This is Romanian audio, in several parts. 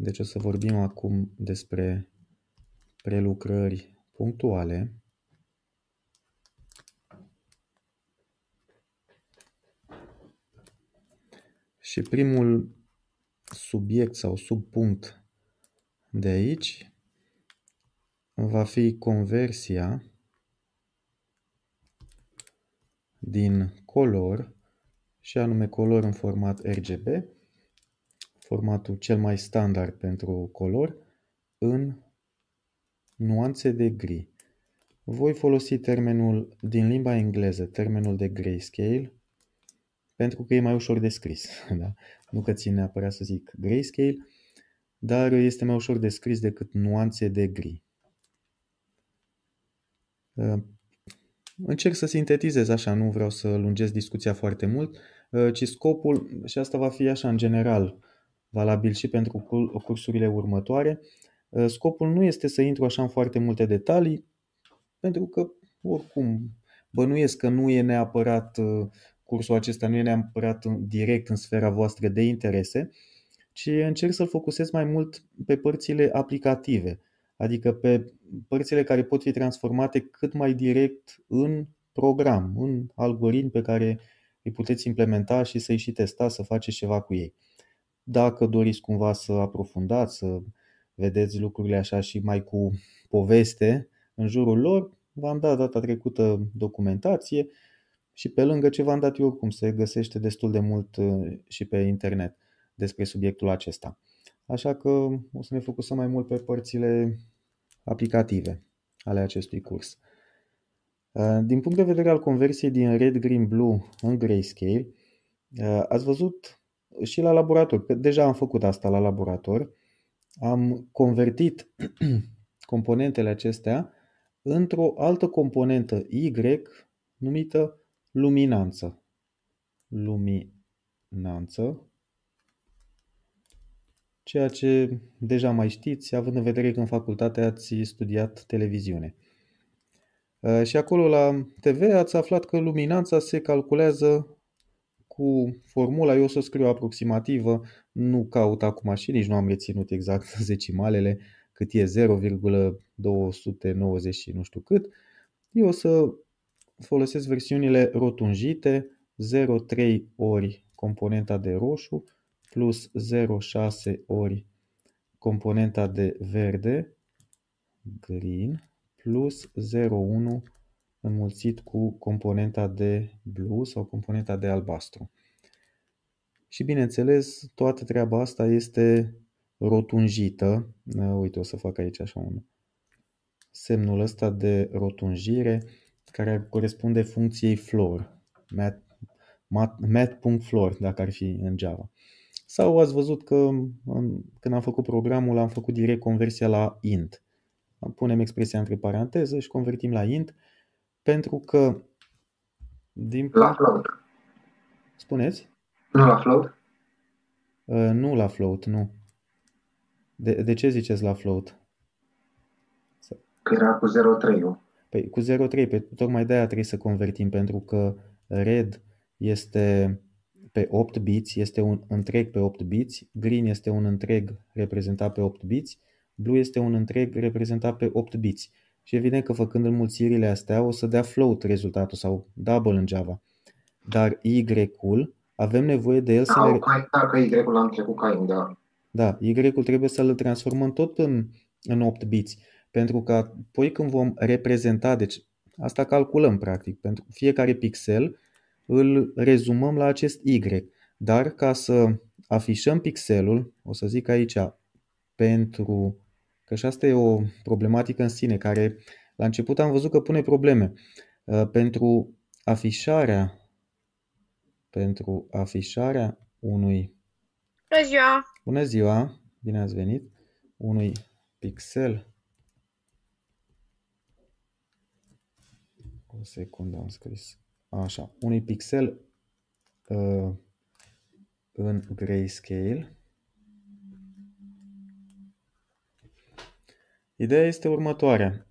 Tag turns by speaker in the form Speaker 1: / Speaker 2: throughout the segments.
Speaker 1: Deci o să vorbim acum despre prelucrări punctuale. Și primul subiect sau subpunct de aici va fi conversia din color și anume color în format RGB formatul cel mai standard pentru color, în nuanțe de gri. Voi folosi termenul din limba engleză, termenul de grayscale, pentru că e mai ușor de scris. Da? Nu că ține neapărat să zic grayscale, dar este mai ușor de scris decât nuanțe de gri. Încerc să sintetizez așa, nu vreau să lungesc discuția foarte mult, ci scopul, și asta va fi așa în general, valabil și pentru cursurile următoare. Ă, scopul nu este să intru așa în foarte multe detalii, pentru că oricum bănuiesc că nu e neapărat ă, cursul acesta, nu e neapărat direct în sfera voastră de interese, ci încerc să-l focusez mai mult pe părțile aplicative, adică pe părțile care pot fi transformate cât mai direct în program, în algoritm pe care îi puteți implementa și să-i și testa, să faceți ceva cu ei. Dacă doriți cumva să aprofundați, să vedeți lucrurile așa și mai cu poveste în jurul lor, v-am dat data trecută documentație și pe lângă ce v-am dat eu oricum se găsește destul de mult uh, și pe internet despre subiectul acesta. Așa că o să ne focusăm mai mult pe părțile aplicative ale acestui curs. Uh, din punct de vedere al conversiei din Red, Green, Blue în Grayscale, uh, ați văzut și la laborator. Că deja am făcut asta la laborator. Am convertit componentele acestea într-o altă componentă Y numită luminanță. Luminanță. Ceea ce deja mai știți, având în vedere că în facultate ați studiat televiziune. Uh, și acolo la TV ați aflat că luminanța se calculează cu formula, eu o să scriu aproximativă, nu caut acum și nici nu am reținut exact zecimalele, cât e 0,290 și nu știu cât. Eu o să folosesc versiunile rotunjite, 0,3 ori componenta de roșu plus 0,6 ori componenta de verde, green, plus 0,1 înmulțit cu componenta de blu sau componenta de albastru. Și bineînțeles, toată treaba asta este rotunjită. Ă, uite, o să fac aici așa un semnul ăsta de rotunjire care corespunde funcției floor, mat, mat, dacă ar fi în Java. Sau ați văzut că în, când am făcut programul am făcut direct conversia la int. Punem expresia între paranteze și convertim la int pentru că din la float. Spuneți? Nu la float? Uh, nu la float, nu. De, de ce ziceți la float? Că era cu 03 Păi cu 0,3, pe, tocmai de-aia trebuie să convertim, pentru că red este pe 8 biți, este un întreg pe 8 biți, green este un întreg reprezentat pe 8 biți, blue este un întreg reprezentat pe 8 biți. Și evident că făcând înmulțirile astea o să dea float rezultatul sau double în Java. Dar Y-ul, avem nevoie de el da, să... Ne... Da, că Y-ul am trecut ca in, da. Da, Y-ul trebuie să-l transformăm tot în, în 8 biți. Pentru că apoi când vom reprezenta, deci asta calculăm practic, pentru fiecare pixel îl rezumăm la acest Y. Dar ca să afișăm pixelul, o să zic aici, pentru Că și asta e o problematică în sine, care la început am văzut că pune probleme. Uh, pentru afișarea, pentru afișarea unui... Bună ziua! Bună ziua! Bine ați venit! Unui pixel. O secundă am scris. Așa, unui pixel uh, în grayscale Ideea este următoarea.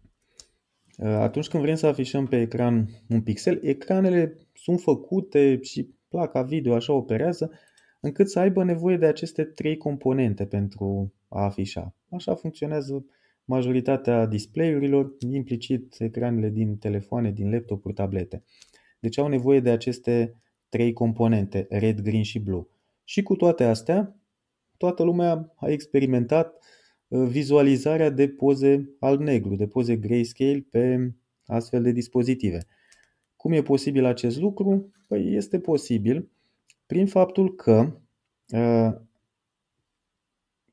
Speaker 1: Uh, atunci când vrem să afișăm pe ecran un pixel, ecranele sunt făcute și placa video așa operează, încât să aibă nevoie de aceste trei componente pentru a afișa. Așa funcționează majoritatea display-urilor, implicit ecranele din telefoane, din laptopuri, tablete. Deci au nevoie de aceste trei componente, red, green și blue. Și cu toate astea, toată lumea a experimentat vizualizarea de poze alb-negru, de poze grayscale pe astfel de dispozitive. Cum e posibil acest lucru? Păi este posibil prin faptul că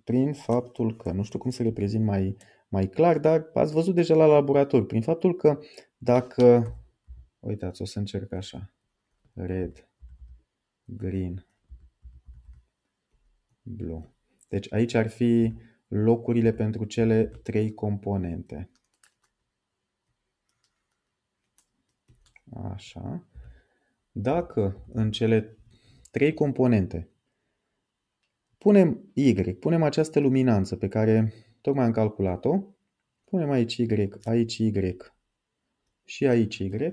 Speaker 1: prin faptul că, nu știu cum să reprezint mai, mai clar, dar ați văzut deja la laborator, prin faptul că dacă, uitați, o să încerc așa, red, green, blue. Deci aici ar fi locurile pentru cele trei componente. Așa. Dacă în cele trei componente punem Y, punem această luminanță pe care tocmai am calculat-o, punem aici Y, aici Y și aici Y,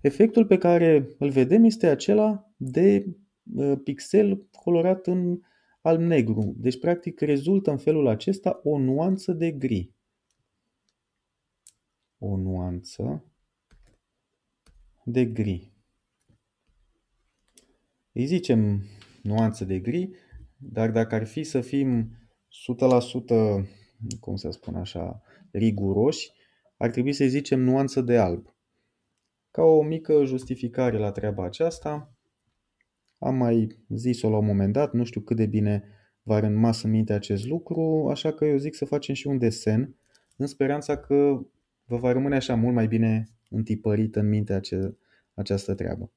Speaker 1: efectul pe care îl vedem este acela de uh, pixel colorat în al negru. Deci, practic, rezultă în felul acesta o nuanță de gri. O nuanță de gri. Îi zicem nuanță de gri, dar dacă ar fi să fim 100%, cum să spun așa, riguroși, ar trebui să zicem nuanță de alb. Ca o mică justificare la treaba aceasta, am mai zis-o la un moment dat, nu știu cât de bine va rămas în minte acest lucru, așa că eu zic să facem și un desen, în speranța că vă va rămâne așa mult mai bine întipărit în minte ace- această treabă.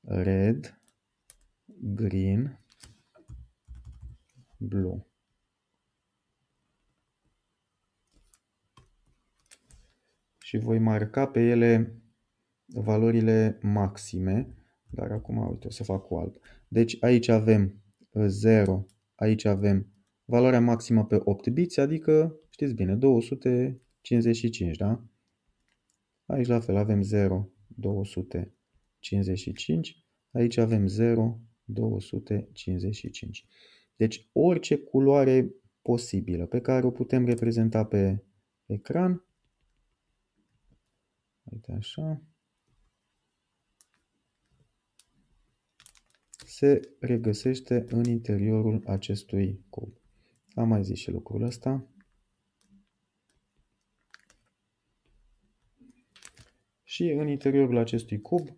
Speaker 1: Red, green, blue. Și voi marca pe ele valorile maxime dar acum, uite, o să fac cu alb. Deci aici avem 0, uh, aici avem valoarea maximă pe 8 biți, adică, știți bine, 255, da? Aici la fel avem 0, 255, aici avem 0, 255. Deci orice culoare posibilă pe care o putem reprezenta pe ecran. Uite așa. se regăsește în interiorul acestui cub. Am mai zis și lucrul ăsta. Și în interiorul acestui cub,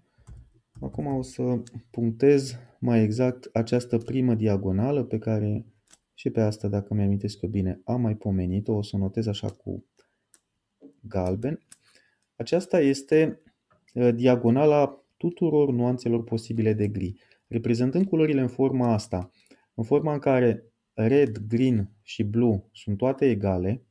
Speaker 1: acum o să punctez mai exact această primă diagonală pe care și pe asta, dacă mi-amintesc eu bine, am mai pomenit-o, o să o notez așa cu galben. Aceasta este eh, diagonala tuturor nuanțelor posibile de gri. Reprezentând culorile în forma asta, în forma în care red, green și blue sunt toate egale,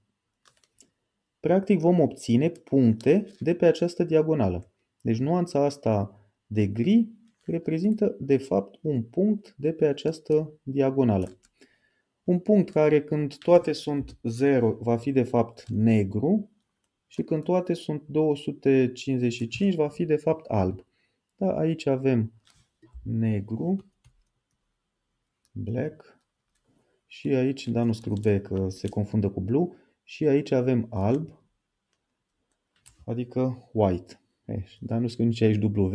Speaker 1: practic vom obține puncte de pe această diagonală. Deci nuanța asta de gri reprezintă de fapt un punct de pe această diagonală. Un punct care când toate sunt 0 va fi de fapt negru și când toate sunt 255 va fi de fapt alb. Da, aici avem negru, black și aici, da, nu scriu B că se confundă cu blue și aici avem alb, adică white. Eh, dar nu scriu nici aici W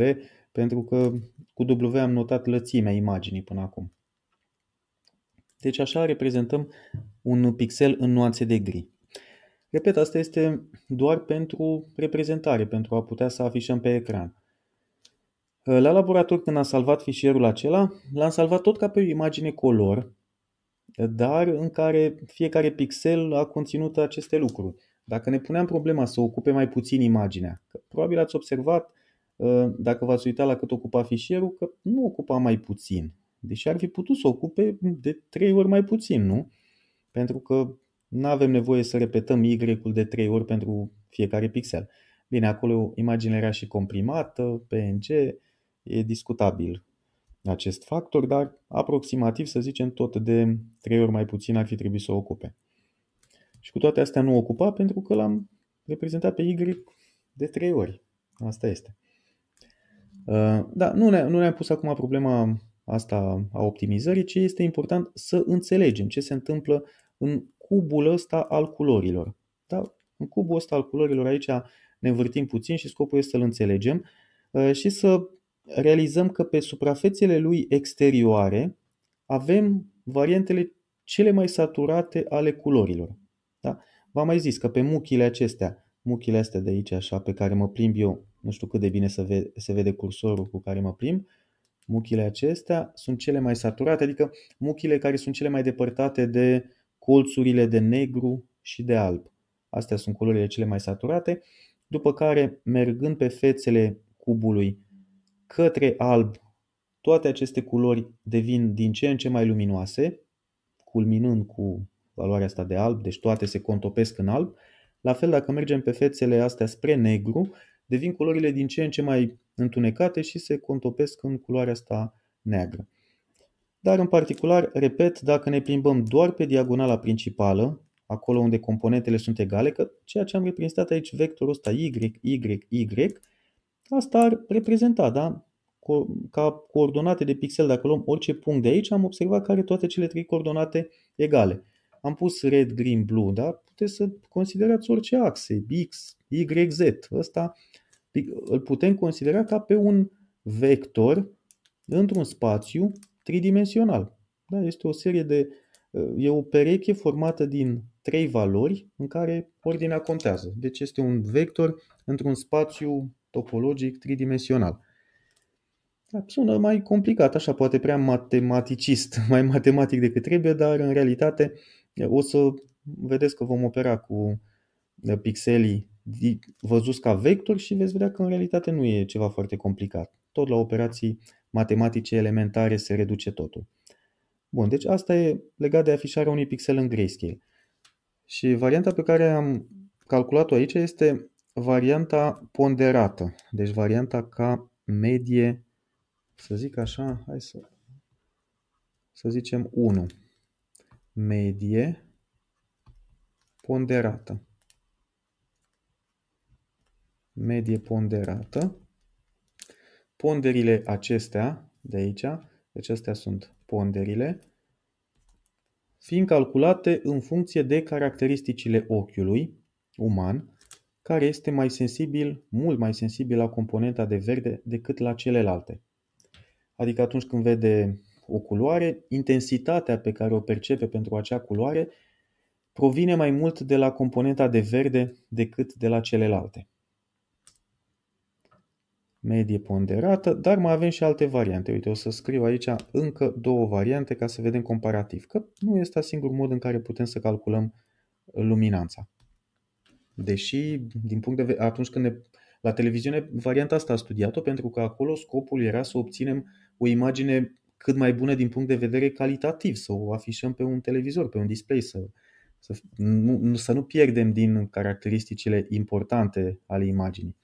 Speaker 1: pentru că cu W am notat lățimea imaginii până acum. Deci așa reprezentăm un pixel în nuanțe de gri. Repet, asta este doar pentru reprezentare, pentru a putea să afișăm pe ecran. La laborator, când am salvat fișierul acela, l-am salvat tot ca pe o imagine color, dar în care fiecare pixel a conținut aceste lucruri. Dacă ne puneam problema să ocupe mai puțin imaginea, că probabil ați observat, ă, dacă v-ați uitat la cât ocupa fișierul, că nu ocupa mai puțin. Deși ar fi putut să ocupe de 3 ori mai puțin, nu? Pentru că nu avem nevoie să repetăm Y-ul de 3 ori pentru fiecare pixel. Bine, acolo imaginea era și comprimată, PNG, e discutabil acest factor, dar aproximativ să zicem tot de trei ori mai puțin ar fi trebuit să o ocupe. Și cu toate astea nu ocupa pentru că l-am reprezentat pe Y de trei ori. Asta este. Uh, da, nu ne, nu ne-am pus acum problema asta a optimizării, ci este important să înțelegem ce se întâmplă în cubul ăsta al culorilor. Da? În cubul ăsta al culorilor aici ne învârtim puțin și scopul este să-l înțelegem uh, și să realizăm că pe suprafețele lui exterioare avem variantele cele mai saturate ale culorilor. Da? V-am mai zis că pe muchile acestea, muchile astea de aici așa pe care mă plimb eu, nu știu cât de bine se vede, se vede cursorul cu care mă plimb, muchile acestea sunt cele mai saturate, adică muchile care sunt cele mai depărtate de colțurile de negru și de alb. Astea sunt culorile cele mai saturate, după care mergând pe fețele cubului către alb, toate aceste culori devin din ce în ce mai luminoase, culminând cu valoarea asta de alb, deci toate se contopesc în alb. La fel, dacă mergem pe fețele astea spre negru, devin culorile din ce în ce mai întunecate și se contopesc în culoarea asta neagră. Dar în particular, repet, dacă ne plimbăm doar pe diagonala principală, acolo unde componentele sunt egale, că ceea ce am reprezentat aici, vectorul ăsta y, y, y, Asta ar reprezenta, da? Ca coordonate de pixel, dacă luăm orice punct de aici, am observat că are toate cele trei coordonate egale. Am pus red, green, blue, da? Puteți să considerați orice axe, X, Y, Z. Ăsta îl putem considera ca pe un vector într-un spațiu tridimensional. Da? Este o serie de e o pereche formată din trei valori în care ordinea contează. Deci este un vector într-un spațiu topologic tridimensional. Da, sună mai complicat, așa poate prea matematicist, mai matematic decât trebuie, dar în realitate o să vedeți că vom opera cu uh, pixelii văzuți ca vectori și veți vedea că în realitate nu e ceva foarte complicat. Tot la operații matematice elementare se reduce totul. Bun, deci asta e legat de afișarea unui pixel în grayscale. Și varianta pe care am calculat-o aici este varianta ponderată, deci varianta ca medie, să zic așa, hai să, să zicem 1, medie ponderată. Medie ponderată. Ponderile acestea de aici, deci acestea sunt ponderile, fiind calculate în funcție de caracteristicile ochiului uman, care este mai sensibil, mult mai sensibil la componenta de verde decât la celelalte. Adică atunci când vede o culoare, intensitatea pe care o percepe pentru acea culoare provine mai mult de la componenta de verde decât de la celelalte. Medie ponderată, dar mai avem și alte variante. Uite, o să scriu aici încă două variante ca să vedem comparativ, că nu este singurul mod în care putem să calculăm luminanța. Deși, din punct de vedere, atunci când ne, la televiziune, varianta asta a studiat-o pentru că acolo scopul era să obținem o imagine cât mai bună din punct de vedere calitativ, să o afișăm pe un televizor, pe un display, să, să, nu, să nu pierdem din caracteristicile importante ale imaginii.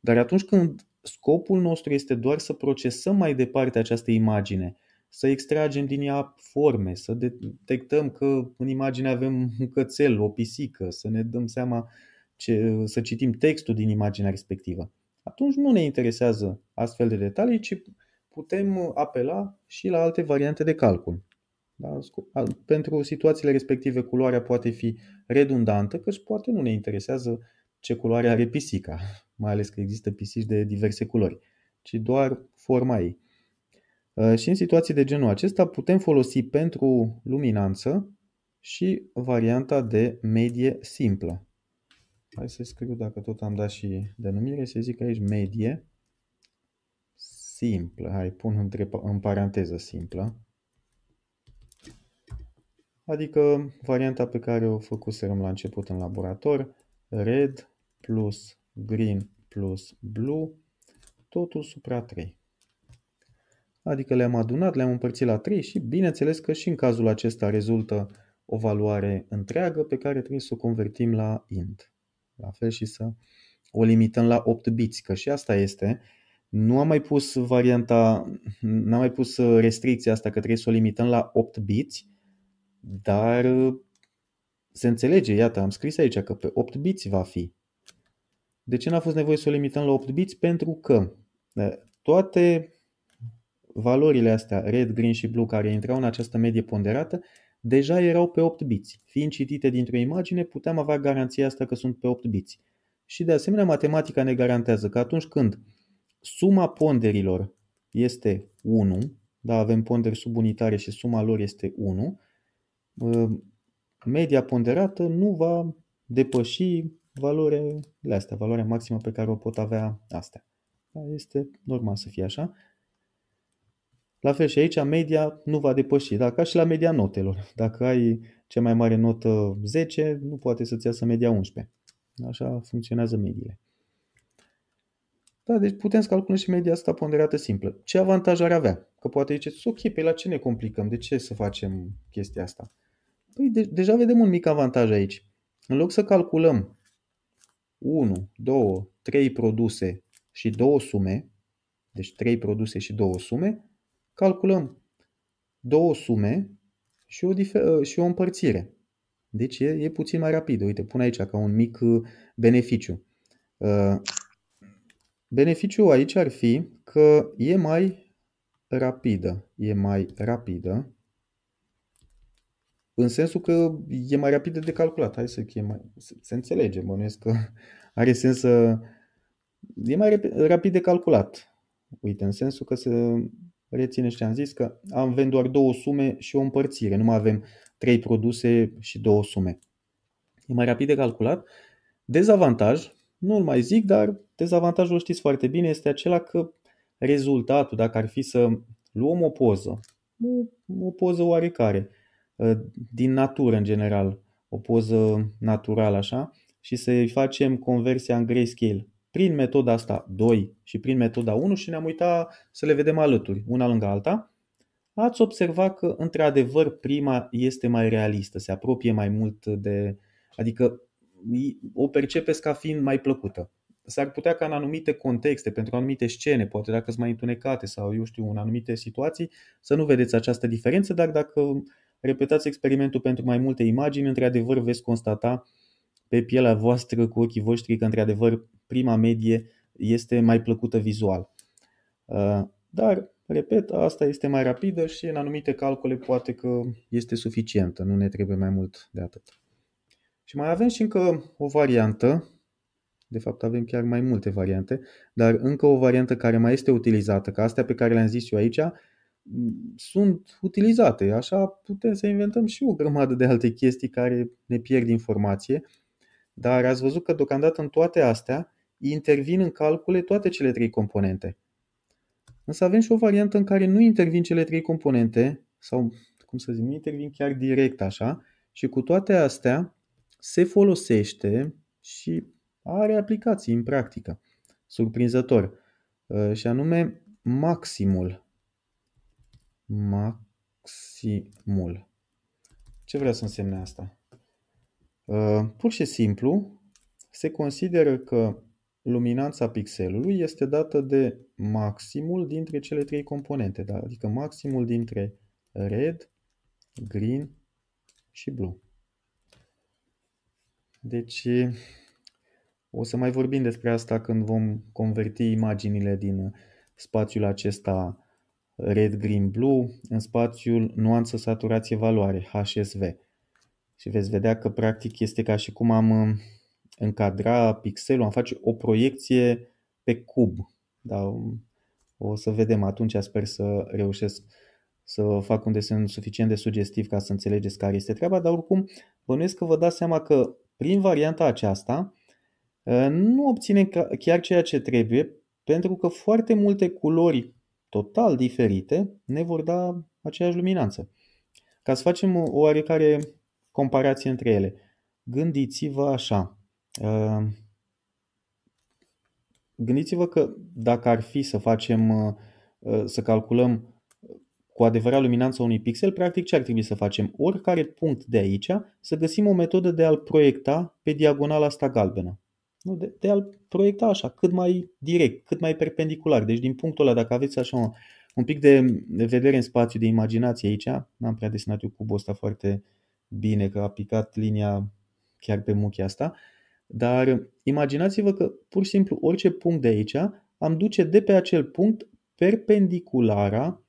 Speaker 1: Dar atunci când scopul nostru este doar să procesăm mai departe această imagine să extragem din ea forme, să detectăm că în imagine avem un cățel, o pisică, să ne dăm seama, ce, să citim textul din imaginea respectivă. Atunci nu ne interesează astfel de detalii, ci putem apela și la alte variante de calcul. Da? Pentru situațiile respective, culoarea poate fi redundantă, căci poate nu ne interesează ce culoare are pisica, mai ales că există pisici de diverse culori, ci doar forma ei. Uh, și în situații de genul acesta putem folosi pentru luminanță și varianta de medie simplă. Hai să scriu dacă tot am dat și denumire, să zic aici medie simplă. Hai, pun între, în paranteză simplă. Adică varianta pe care o făcuserăm la început în laborator, red plus green plus blue, totul supra 3 adică le-am adunat, le-am împărțit la 3 și bineînțeles că și în cazul acesta rezultă o valoare întreagă pe care trebuie să o convertim la int. La fel și să o limităm la 8 biți, că și asta este. Nu am mai pus varianta, n-am mai pus restricția asta că trebuie să o limităm la 8 biți, dar uh, se înțelege, iată, am scris aici că pe 8 biți va fi. De ce n-a fost nevoie să o limităm la 8 biți? Pentru că uh, toate valorile astea, red, green și blue, care intrau în această medie ponderată, deja erau pe 8 biți. Fiind citite dintr-o imagine, puteam avea garanția asta că sunt pe 8 biți. Și de asemenea, matematica ne garantează că atunci când suma ponderilor este 1, da, avem ponderi subunitare și suma lor este 1, uh, media ponderată nu va depăși valorile astea, valoarea maximă pe care o pot avea astea. Da, este normal să fie așa. La fel și aici media nu va depăși, da? ca și la media notelor. Dacă ai cea mai mare notă 10, nu poate să-ți iasă media 11. Așa funcționează mediile. Da, deci putem să calculăm și media asta ponderată simplă. Ce avantaj ar avea? Că poate ziceți, ok, pe la ce ne complicăm? De ce să facem chestia asta? Păi de- deja vedem un mic avantaj aici. În loc să calculăm 1, 2, 3 produse și 2 sume, deci 3 produse și 2 sume, calculăm două sume și o, difer- ă, și o împărțire. Deci e, e puțin mai rapid. Uite, pun aici ca un mic ă, beneficiu. Ă, beneficiul aici ar fi că e mai rapidă. E mai rapidă în sensul că e mai rapidă de calculat. Hai să e mai, se înțelege, bănuiesc că are sens să... E mai rapid de calculat. Uite, în sensul că se, reține ce am zis că am avem doar două sume și o împărțire, nu mai avem trei produse și două sume. E mai rapid de calculat. Dezavantaj, nu îl mai zic, dar dezavantajul știți foarte bine este acela că rezultatul, dacă ar fi să luăm o poză, o, o poză oarecare, ă, din natură în general, o poză naturală așa, și să-i facem conversia în grayscale, prin metoda asta 2 și prin metoda 1 și ne-am uitat să le vedem alături, una lângă alta, ați observat că, într-adevăr, prima este mai realistă, se apropie mai mult de. adică o percepeți ca fiind mai plăcută. S-ar putea ca în anumite contexte, pentru anumite scene, poate dacă sunt mai întunecate sau, eu știu, în anumite situații, să nu vedeți această diferență, dar dacă repetați experimentul pentru mai multe imagini, într-adevăr veți constata uh, pe pielea voastră cu ochii voștri că într-adevăr prima medie este mai plăcută vizual. Uh, dar, repet, asta este mai rapidă și în anumite calcule poate că este suficientă, nu ne trebuie mai mult de atât. Și mai avem și încă o variantă, de fapt avem chiar mai multe variante, dar încă o variantă care mai este utilizată, ca astea pe care le-am zis eu aici, sunt utilizate. Așa putem să inventăm și o grămadă de alte chestii care ne pierd informație dar ați văzut că deocamdată în toate astea intervin în calcule toate cele trei componente. Însă avem și o variantă în care nu intervin cele trei componente, sau cum să zic, nu intervin chiar direct așa, și cu toate astea se folosește și are aplicații în practică. Surprinzător. Uh, și anume maximul. Maximul. Ce vrea să însemne asta? Uh, pur și simplu, se consideră că luminanța pixelului este dată de maximul dintre cele trei componente, da? adică maximul dintre red, green și blue. Deci o să mai vorbim despre asta când vom converti imaginile din spațiul acesta red, green, blue în spațiul nuanță, saturație, valoare, HSV și veți vedea că practic este ca și cum am uh, încadra pixelul, am face o proiecție pe cub. Da, um, o să vedem atunci, sper să reușesc să fac un desen suficient de sugestiv ca să înțelegeți care este treaba, dar oricum bănuiesc că vă dați seama că prin varianta aceasta uh, nu obținem chiar ceea ce trebuie, pentru că foarte multe culori total diferite ne vor da aceeași luminanță. Ca să facem o oarecare comparație între ele. Gândiți-vă așa. Uh, gândiți-vă că dacă ar fi să facem, uh, uh, să calculăm cu adevărat luminanța unui pixel, practic ce ar trebui să facem? Oricare punct de aici, să găsim o metodă de a-l proiecta pe diagonala asta galbenă. Nu? De, de a-l proiecta așa, cât mai direct, cât mai perpendicular. Deci din punctul ăla, dacă aveți așa un, un pic de vedere în spațiu, de imaginație aici, n-am prea desenat eu cubul ăsta foarte bine, că a picat linia chiar pe muchia asta, dar imaginați-vă că pur și simplu orice punct de aici am duce de pe acel punct perpendiculara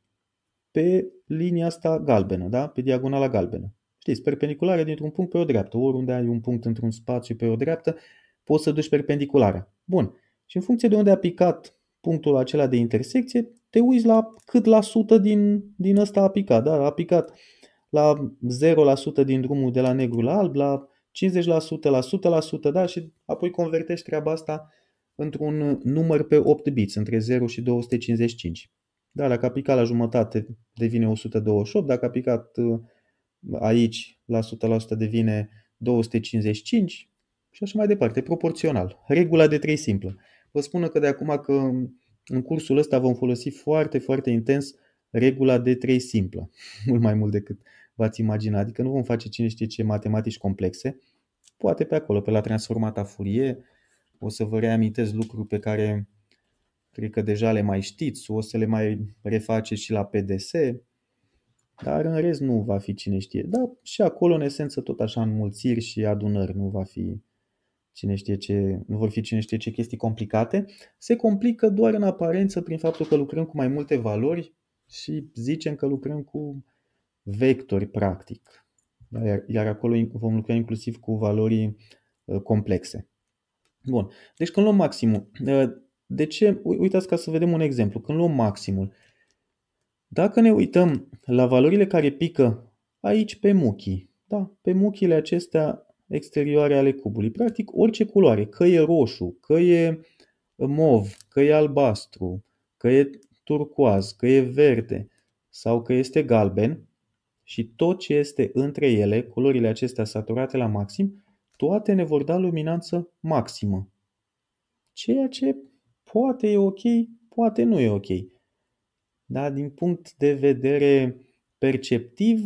Speaker 1: pe linia asta galbenă, da? pe diagonala galbenă. Știți, perpendiculară dintr-un punct pe o dreaptă. Oriunde ai un punct într-un spațiu pe o dreaptă, poți să duci perpendiculara. Bun. Și în funcție de unde a picat punctul acela de intersecție, te uiți la cât la sută din, din ăsta a picat. Da? A picat la 0% din drumul de la negru la alb, la 50%, la 100%, da? și apoi convertești treaba asta într-un număr pe 8 biți, între 0 și 255. Da, dacă a picat la jumătate devine 128, dacă a picat uh, aici la 100% devine 255 și așa mai departe, proporțional. Regula de 3 simplă. Vă spun că de acum că în cursul ăsta vom folosi foarte, foarte intens regula de 3 simplă, mult mai mult decât v-ați imagina. Adică nu vom face cine știe ce matematici complexe, poate pe acolo, pe la transformata Fourier, o să vă reamintesc lucruri pe care cred că deja le mai știți, o să le mai refaceți și la PDS, dar în rest nu va fi cine știe. Dar și acolo, în esență, tot așa înmulțiri și adunări, nu va fi cine știe ce, nu vor fi cine știe ce chestii complicate. Se complică doar în aparență prin faptul că lucrăm cu mai multe valori și zicem că lucrăm cu vectori, practic. Da, iar, iar acolo vom lucra inclusiv cu valorii uh, complexe. Bun. Deci când luăm maximul, uh, de ce? Uitați ca să vedem un exemplu. Când luăm maximul, dacă ne uităm la valorile care pică aici pe muchii, da, pe muchile acestea exterioare ale cubului, practic orice culoare, că e roșu, că e mov, că e albastru, că e turcoaz, că e verde sau că este galben, și tot ce este între ele, culorile acestea saturate la maxim, toate ne vor da luminanță maximă. Ceea ce poate e ok, poate nu e ok. Dar din punct de vedere perceptiv,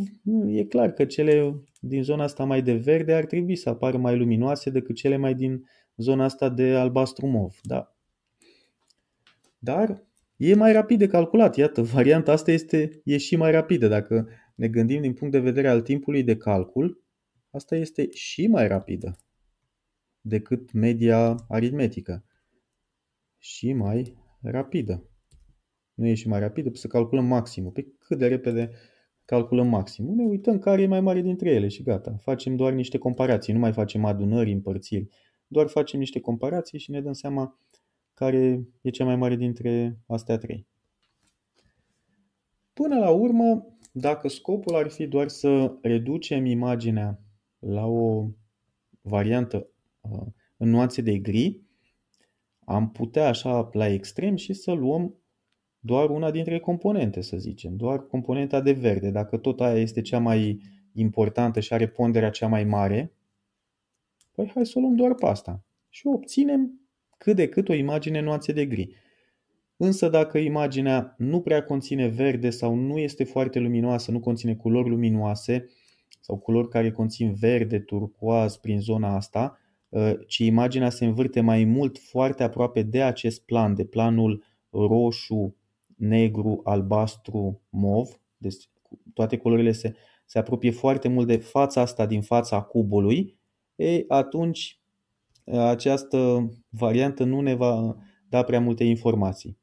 Speaker 1: e clar că cele din zona asta mai de verde ar trebui să apară mai luminoase decât cele mai din zona asta de albastru mov. Da. Dar e mai rapid de calculat. Iată, varianta asta este, e și mai rapidă. Dacă ne gândim din punct de vedere al timpului de calcul, asta este și mai rapidă decât media aritmetică. Și mai rapidă. Nu e și mai rapidă, să calculăm maximul. Pe cât de repede calculăm maximul, ne uităm care e mai mare dintre ele și gata. Facem doar niște comparații, nu mai facem adunări, împărțiri. Doar facem niște comparații și ne dăm seama care e cea mai mare dintre astea trei. Până la urmă, dacă scopul ar fi doar să reducem imaginea la o variantă uh, în nuanțe de gri, am putea așa la extrem și să luăm doar una dintre componente, să zicem, doar componenta de verde. Dacă tot aia este cea mai importantă și are ponderea cea mai mare, păi hai să o luăm doar pe asta și obținem cât de cât o imagine nuanțe de gri. Însă dacă imaginea nu prea conține verde sau nu este foarte luminoasă, nu conține culori luminoase sau culori care conțin verde, turcoaz prin zona asta, ă, ci imaginea se învârte mai mult foarte aproape de acest plan, de planul roșu, negru, albastru, mov, deci toate culorile se, se apropie foarte mult de fața asta din fața cubului, e, atunci această variantă nu ne va da prea multe informații.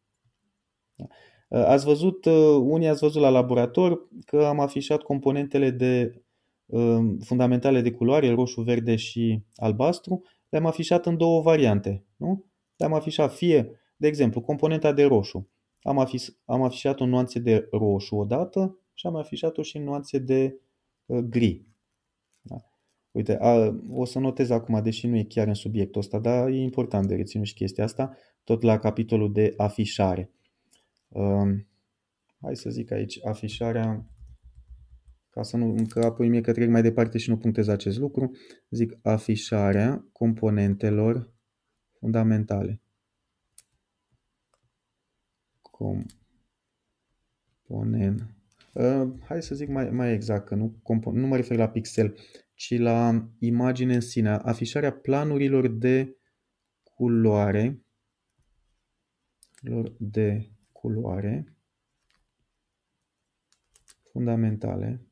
Speaker 1: Ați văzut, uh, unii ați văzut la laborator că am afișat componentele de um, fundamentale de culoare, roșu, verde și albastru, le-am afișat în două variante. Nu? Le-am afișat fie, de exemplu, componenta de roșu. Am, afiș, am afișat-o în nuanțe de roșu odată și am afișat-o și în nuanțe de uh, gri. Da? Uite, a, o să notez acum, deși nu e chiar în subiectul ăsta, dar e important de reținut și chestia asta, tot la capitolul de afișare hai să zic aici, afișarea, ca să nu că apoi mie că trec mai departe și nu punctez acest lucru, zic afișarea componentelor fundamentale. Ponen. Uh, ă, hai să zic mai, mai exact, că nu, nu mă refer la pixel, ci la imagine în sine, afișarea planurilor de culoare de culoare fundamentale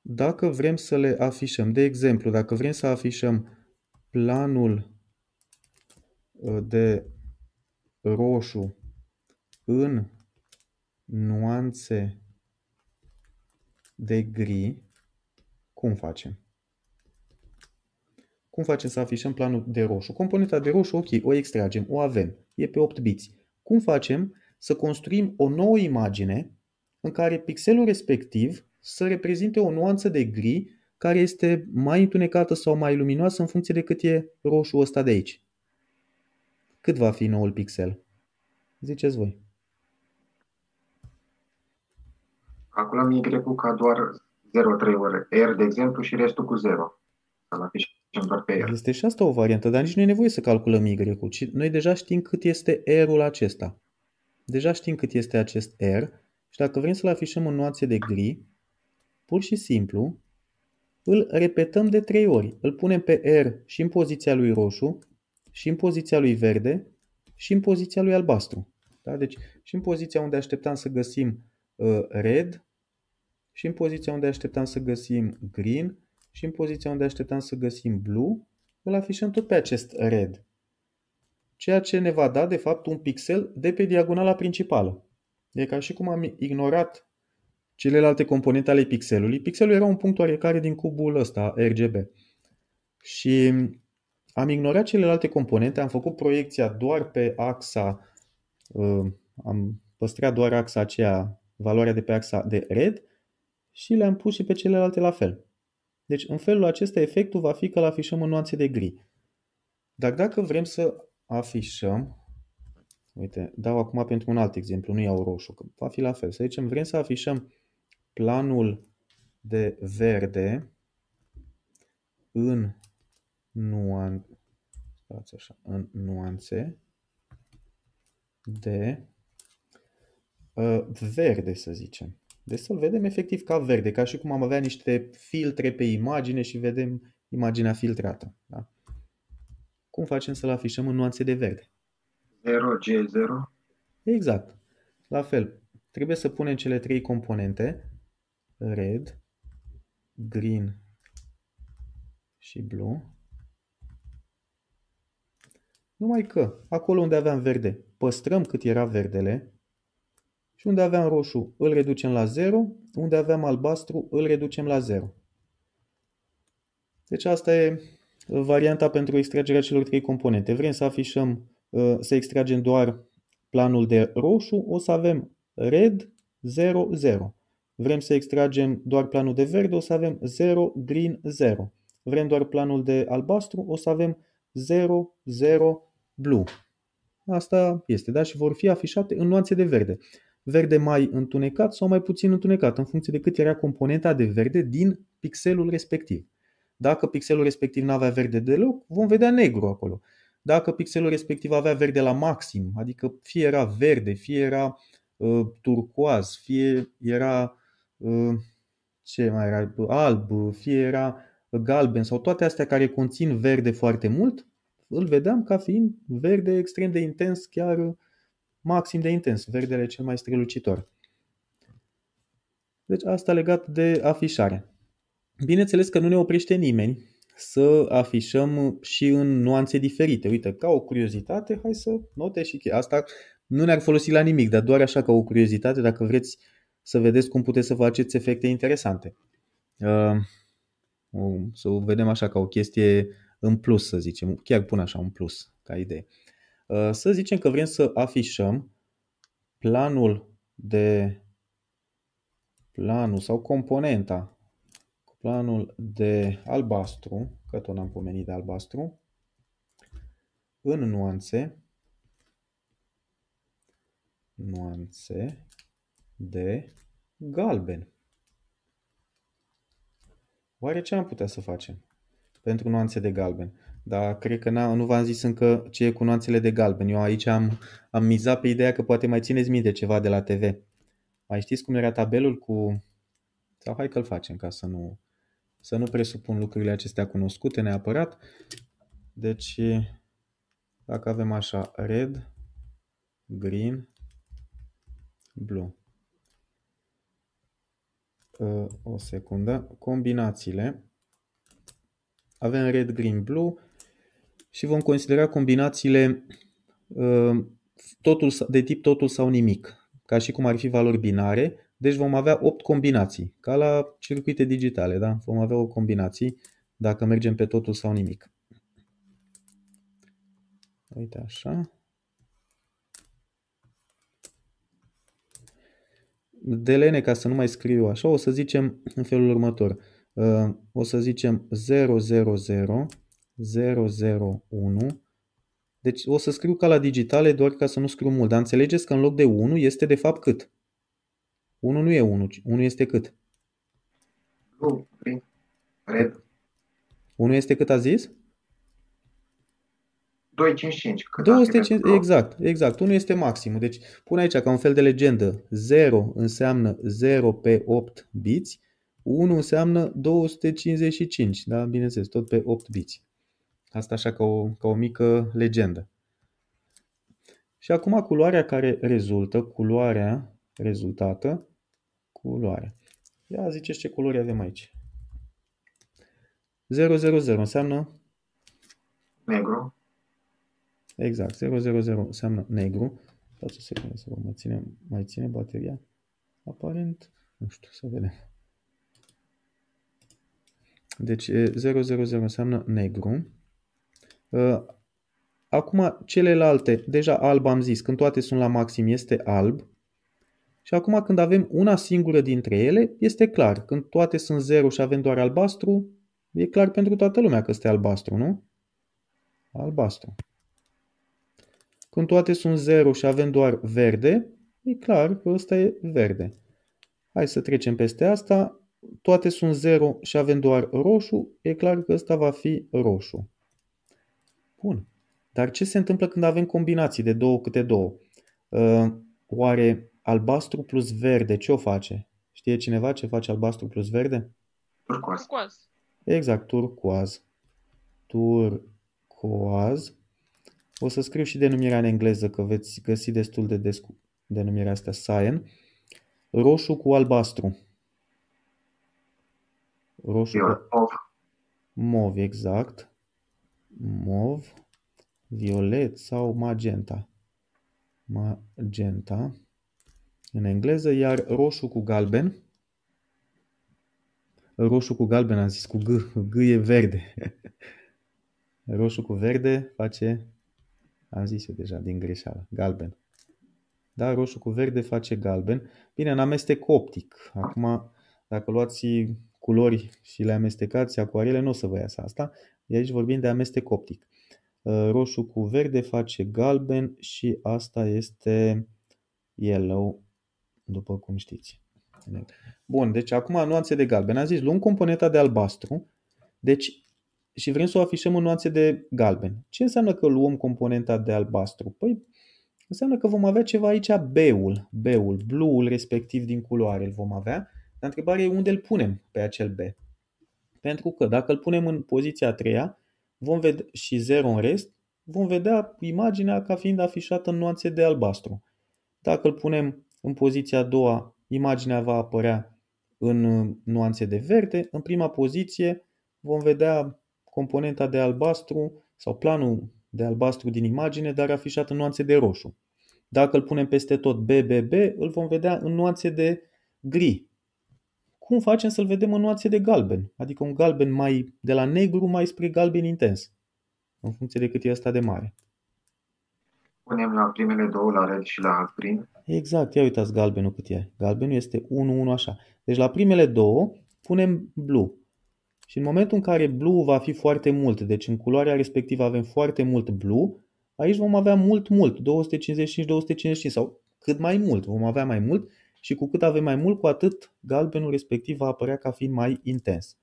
Speaker 1: dacă vrem să le afișăm. De exemplu, dacă vrem să afișăm planul uh, de roșu în nuanțe de gri, cum facem? Cum facem să afișăm planul de roșu? Componenta de roșu, ok, o extragem, o avem, e pe 8 biți. Cum facem să construim o nouă imagine în care pixelul respectiv să reprezinte o nuanță de gri care este mai întunecată sau mai luminoasă în funcție de cât e roșu ăsta de aici. Cât va fi noul pixel? Ziceți voi. Calculăm Y ca doar 0,3 ore R, de exemplu, și restul cu 0. Să-l afișăm doar pe el. Este și asta o variantă, dar nici nu e nevoie să calculăm y ci noi deja știm cât este r-ul acesta. Deja știm cât este acest r și dacă vrem să-l afișăm în nuanțe de gri, pur și simplu îl repetăm de trei ori. Îl punem pe R și în poziția lui roșu, și în poziția lui verde, și în poziția lui albastru. Da? Deci și în poziția unde așteptam să găsim uh, red, și în poziția unde așteptam să găsim green, și în poziția unde așteptam să găsim blue, îl afișăm tot pe acest red, ceea ce ne va da de fapt un pixel de pe diagonala principală. E ca și cum am ignorat celelalte componente ale pixelului. Pixelul era un punct oarecare din cubul ăsta, RGB. Și am ignorat celelalte componente, am făcut proiecția doar pe axa, uh, am păstrat doar axa aceea, valoarea de pe axa de red și le-am pus și pe celelalte la fel. Deci, în felul acesta, efectul va fi că îl afișăm în nuanțe de gri. Dar dacă vrem să afișăm, uite, dau acum pentru un alt exemplu, nu iau roșu, că va fi la fel. Să zicem, vrem să afișăm planul de verde în, nuan... așa, în nuanțe de uh, verde, să zicem. Deci să-l vedem efectiv ca verde, ca și cum am avea niște filtre pe imagine și vedem imaginea filtrată. Da? Cum facem să-l afișăm în nuanțe de verde? 0G0. Exact. La fel, trebuie să punem cele trei componente, red, green și blue. Numai că, acolo unde aveam verde, păstrăm cât era verdele, și unde aveam roșu, îl reducem la 0. Unde aveam albastru, îl reducem la 0. Deci asta e uh, varianta pentru extragerea celor trei componente. Vrem să afișăm, uh, să extragem doar planul de roșu, o să avem red 0, 0. Vrem să extragem doar planul de verde, o să avem 0, green 0. Vrem doar planul de albastru, o să avem 0, 0, blue. Asta este, da? Și vor fi afișate în nuanțe de verde verde mai întunecat sau mai puțin întunecat, în funcție de cât era componenta de verde din pixelul respectiv. Dacă pixelul respectiv nu avea verde deloc, vom vedea negru acolo. Dacă pixelul respectiv avea verde la maxim, adică fie era verde, fie era uh, turcoaz, fie era uh, ce mai era, alb, fie era galben sau toate astea care conțin verde foarte mult, îl vedeam ca fiind verde extrem de intens, chiar maxim de intens, verdele cel mai strălucitor. Deci asta legat de afișare. Bineînțeles că nu ne oprește nimeni să afișăm și în nuanțe diferite. Uite, ca o curiozitate, hai să note și chestia. Asta nu ne-ar folosi la nimic, dar doar așa ca o curiozitate, dacă vreți să vedeți cum puteți să faceți efecte interesante. Uh, să o vedem așa ca o chestie în plus, să zicem. Chiar pun așa un plus ca idee. Uh, Uh, să zicem că vrem să afișăm planul de planul sau componenta planul de albastru, că tot am pomenit de albastru, în nuanțe, nuanțe de galben. Oare ce am putea să facem pentru nuanțe de galben? Dar cred că nu v-am zis încă ce e cu nuanțele de galben. Eu aici am, am mizat pe ideea că poate mai țineți minte ceva de la TV. Mai știți cum era tabelul cu... Sau hai că-l facem ca să nu, să nu presupun lucrurile acestea cunoscute neapărat. Deci, dacă avem așa, red, green, blue. Ă, o secundă. Combinațiile. Avem red, green, blue și vom considera combinațiile uh, totul, de tip totul sau nimic, ca și cum ar fi valori binare, deci vom avea 8 combinații, ca la circuite digitale, da? vom avea 8 combinații dacă mergem pe totul sau nimic. Uite așa. De lene, ca să nu mai scriu așa, o să zicem în felul următor. Uh, o să zicem 000. 001. Deci o să scriu ca la digitale doar ca să nu scriu mult, dar înțelegeți că în loc de 1 este de fapt cât? 1 nu e 1, 1 este cât? 1 este cât a zis? 255. 205, exact, exact. 1 este maximul. Deci pun aici ca un fel de legendă. 0 înseamnă 0 pe 8 biți, 1 înseamnă 255, da? Bineînțeles, tot pe 8 biți. Asta așa ca o, ca o mică legendă. Și acum culoarea care rezultă, culoarea rezultată, culoare. Ia ziceți ce culori avem aici. 000 înseamnă? Negru. Exact, 000 înseamnă negru. Stați o secundă să vă mai ține, mai ține bateria. Aparent, nu știu, să vedem. Deci 000 înseamnă negru. Ă, acum celelalte, deja alb am zis, când toate sunt la maxim este alb. Și acum când avem una singură dintre ele, este clar. Când toate sunt 0 și avem doar albastru, e clar pentru toată lumea că este albastru, nu? Albastru. Când toate sunt 0 și avem doar verde, e clar că ăsta e verde. Hai să trecem peste asta. Toate sunt 0 și avem doar roșu, e clar că ăsta va fi roșu. Bun. Dar ce se întâmplă când avem combinații de două câte două? Uh, oare albastru plus verde ce o face? Știe cineva ce face albastru plus verde? Turcoaz. turcoaz. Exact, turcoaz. Turcoaz. O să scriu și denumirea în engleză, că veți găsi destul de des denumirea asta, cyan. Roșu cu albastru. Roșu cu... Mov. Mov, exact mov, violet sau magenta. Magenta în engleză, iar roșu cu galben. Roșu cu galben am zis cu G, G e verde. roșu cu verde face, am zis eu deja din greșeală, galben. Da, roșu cu verde face galben. Bine, în amestec optic. Acum, dacă luați culori și le amestecați, acuarele, nu o să vă iasă asta. Aici vorbim de amestec optic. Uh, roșu cu verde face galben și asta este yellow, după cum știți. Bun, deci acum nuanțe de galben. Am zis, luăm componenta de albastru deci, și vrem să o afișăm în nuanțe de galben. Ce înseamnă că luăm componenta de albastru? Păi, înseamnă că vom avea ceva aici, B-ul, B-ul, blue-ul respectiv din culoare îl vom avea. Dar întrebarea e unde îl punem pe acel B. Pentru că dacă îl punem în poziția a treia vom vedea, și 0 în rest, vom vedea imaginea ca fiind afișată în nuanțe de albastru. Dacă îl punem în poziția a doua, imaginea va apărea în uh, nuanțe de verde. În prima poziție vom vedea componenta de albastru sau planul de albastru din imagine, dar afișat în nuanțe de roșu. Dacă îl punem peste tot BBB, îl vom vedea în nuanțe de gri cum facem să-l vedem în nuanțe de galben, adică un galben mai de la negru mai spre galben intens, în funcție de cât e asta de mare. Punem la primele două, la red și la prim. Exact, ia uitați galbenul cât e. Galbenul este 1, 1 așa. Deci la primele două punem blue. Și în momentul în care blue va fi foarte mult, deci în culoarea respectivă avem foarte mult blue, aici vom avea mult, mult, 255-255 sau cât mai mult, vom avea mai mult și cu cât avem mai mult, cu atât galbenul respectiv va apărea ca fiind mai intens.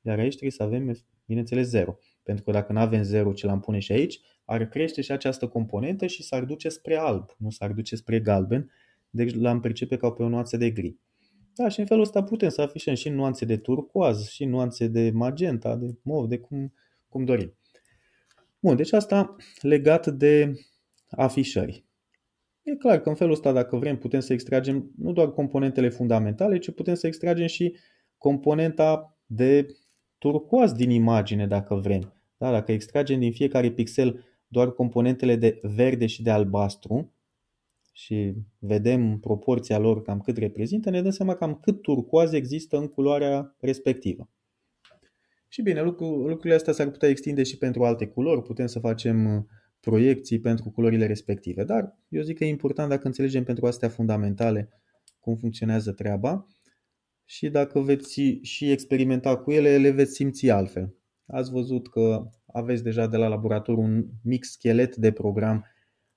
Speaker 1: Iar aici trebuie să avem, bineînțeles, 0. Pentru că dacă nu avem 0, ce l-am pune și aici, ar crește și această componentă și s-ar duce spre alb, nu s-ar duce spre galben, deci l-am percepe ca pe o nuanță de gri. Da, și în felul ăsta putem să afișăm și nuanțe de turcoaz, și nuanțe de magenta, de mov, de cum, cum dorim. Bun, deci asta legat de afișări. E clar că în felul ăsta, dacă vrem, putem să extragem nu doar componentele fundamentale, ci putem să extragem și componenta de turcoaz din imagine, dacă vrem. Da? Dacă extragem din fiecare pixel doar componentele de verde și de albastru și vedem proporția lor cam cât reprezintă, ne dăm seama cam cât turcoaz există în culoarea respectivă. Și bine, lucru, lucrurile astea s-ar putea extinde și pentru alte culori. Putem să facem proiecții pentru culorile respective. Dar eu zic că e important dacă înțelegem pentru astea fundamentale cum funcționează treaba și dacă veți și experimenta cu ele, le veți simți altfel. Ați văzut că aveți deja de la laborator un mic schelet de program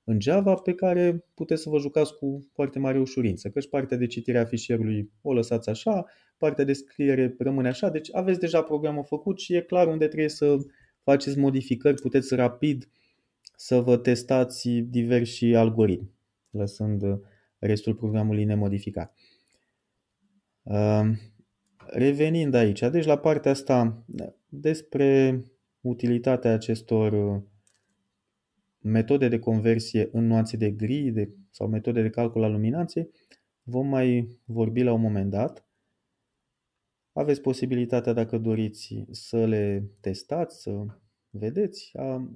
Speaker 1: în Java pe care puteți să vă jucați cu foarte mare ușurință, căci partea de citire a fișierului o lăsați așa, partea de scriere rămâne așa, deci aveți deja programul făcut și e clar unde trebuie să faceți modificări, puteți rapid să vă testați diversi algoritmi, lăsând restul programului nemodificat. Ehm, revenind aici, deci la partea asta despre utilitatea acestor uh, metode de conversie în nuanțe de gri de, sau metode de calcul a luminanței, vom mai vorbi la un moment dat. Aveți posibilitatea, dacă doriți, să le testați, să vedeți,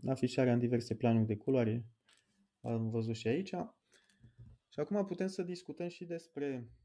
Speaker 1: afișarea în diverse planuri de culoare, am văzut și aici. Și acum putem să discutăm și despre